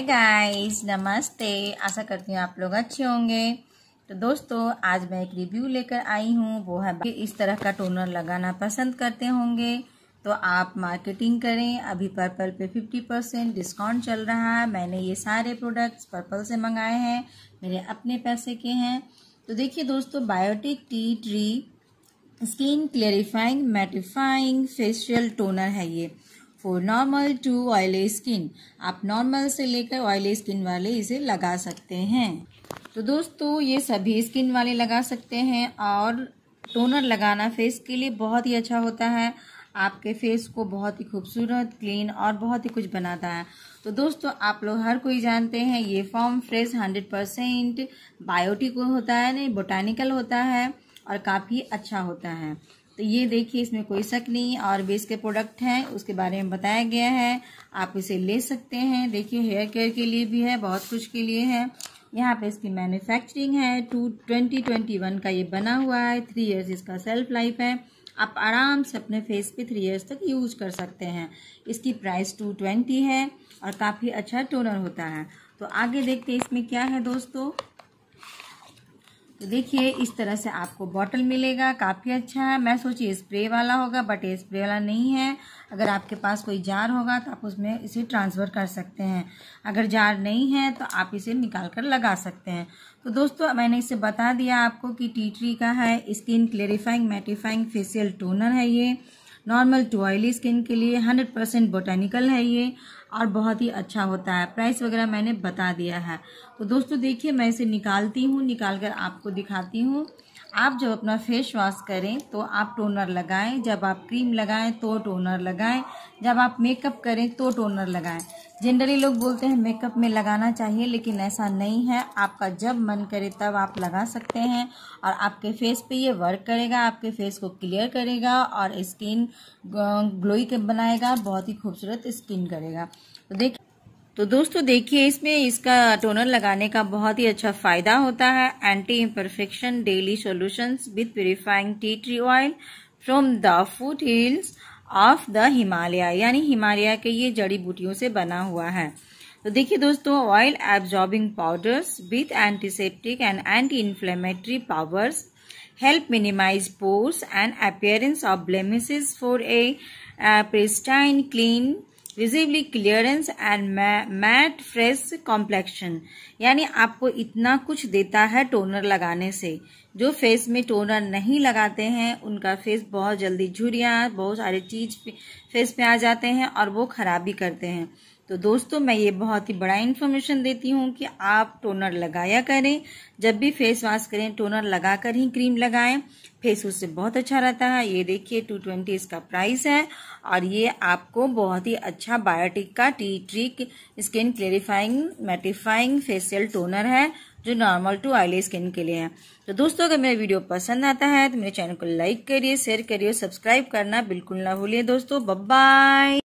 hi guys नमस्ते आशा करती हूँ आप लोग अच्छे होंगे तो दोस्तों आज मैं एक रिव्यू लेकर आई हूँ वो है इस तरह का टोनर लगाना पसंद करते होंगे तो आप मार्केटिंग करें अभी पर्पल पे 50 परसेंट डिस्काउंट चल रहा है मैंने ये सारे प्रोडक्ट्स पर्पल से मंगाए हैं मेरे अपने पैसे के हैं तो देखिए दोस्तों Biotique tea tree skin clarifying mattifying facial toner है ये for normal to oily skin आप नॉर्मल से लेकर ऑयली स्किन वाले इसे लगा सकते हैं तो दोस्तों ये सभी स्किन वाले लगा सकते हैं और टोनर लगाना फेस के लिए बहुत ही अच्छा होता है आपके फेस को बहुत ही खूबसूरत क्लीन और बहुत ही कुछ बनाता है तो दोस्तों आप लोग हर कोई जानते हैं ये farm fresh hundred percent Biotique होता है नहीं बोटानिकल होता है और काफ़ी अच्छा होता है तो ये देखिए इसमें कोई शक नहीं और बेस के प्रोडक्ट हैं उसके बारे में बताया गया है आप इसे ले सकते हैं देखिए हेयर केयर के लिए भी है बहुत कुछ के लिए है यहाँ पे इसकी मैन्युफैक्चरिंग है टू ट्वेंटी ट्वेंटी वन का ये बना हुआ है थ्री इयर्स इसका सेल्फ लाइफ है आप आराम से अपने फेस पे थ्री इयर्स तक यूज कर सकते हैं इसकी प्राइस टू ट्वेंटी है और काफ़ी अच्छा टोनर होता है तो आगे देखते हैं इसमें क्या है दोस्तों तो देखिए इस तरह से आपको बॉटल मिलेगा काफ़ी अच्छा है मैं सोची स्प्रे वाला होगा बट ये स्प्रे वाला नहीं है अगर आपके पास कोई जार होगा तो आप उसमें इसे ट्रांसफ़र कर सकते हैं अगर जार नहीं है तो आप इसे निकाल कर लगा सकते हैं तो दोस्तों मैंने इसे बता दिया आपको कि टी ट्री का है skin clarifying mattifying facial toner है ये नॉर्मल टू ऑयली स्किन के लिए हंड्रेड परसेंट बोटेनिकल है ये और बहुत ही अच्छा होता है प्राइस वगैरह मैंने बता दिया है तो दोस्तों देखिए मैं इसे निकालती हूँ निकाल कर आपको दिखाती हूँ आप जब अपना फेस वॉश करें तो आप टोनर लगाएं जब आप क्रीम लगाएं तो टोनर लगाएं जब आप मेकअप करें तो टोनर लगाएं जनरली लोग बोलते हैं मेकअप में लगाना चाहिए लेकिन ऐसा नहीं है आपका जब मन करे तब आप लगा सकते हैं और आपके फेस पे ये वर्क करेगा आपके फेस को क्लियर करेगा और स्किन ग्लोई के बनाएगा बहुत ही खूबसूरत स्किन करेगा तो देखिए तो दोस्तों देखिए इसमें इसका टोनर लगाने का बहुत ही अच्छा फायदा होता है anti imperfection daily solutions with purifying tea tree oil from the foothills of the Himalaya यानी हिमालय के ये जड़ी बूटियों से बना हुआ है तो देखिए दोस्तों oil absorbing powders with antiseptic and anti inflammatory powers help minimise pores and appearance of blemish for a pristine clean visibly clearance and matte fresh complexion यानी आपको इतना कुछ देता है टोनर लगाने से जो फेस में टोनर नहीं लगाते हैं उनका फेस बहुत जल्दी झुरिया बहुत सारे चीज फेस पे आ जाते हैं और वो खराबी करते हैं तो दोस्तों मैं ये बहुत ही बड़ा इन्फॉर्मेशन देती हूँ कि आप टोनर लगाया करें जब भी फेस वॉश करें टोनर लगाकर ही क्रीम लगाएं फेस उससे बहुत अच्छा रहता है ये देखिए टू ट्वेंटी इसका प्राइस है और ये आपको बहुत ही अच्छा बायोटिक का tea tree skin clarifying mattifying facial toner है जो नॉर्मल टू ऑयली स्किन के लिए है तो दोस्तों अगर मेरा वीडियो पसंद आता है तो मेरे चैनल को लाइक करिए शेयर करिए सब्सक्राइब करना बिल्कुल ना भूलिए दोस्तों बब्बाई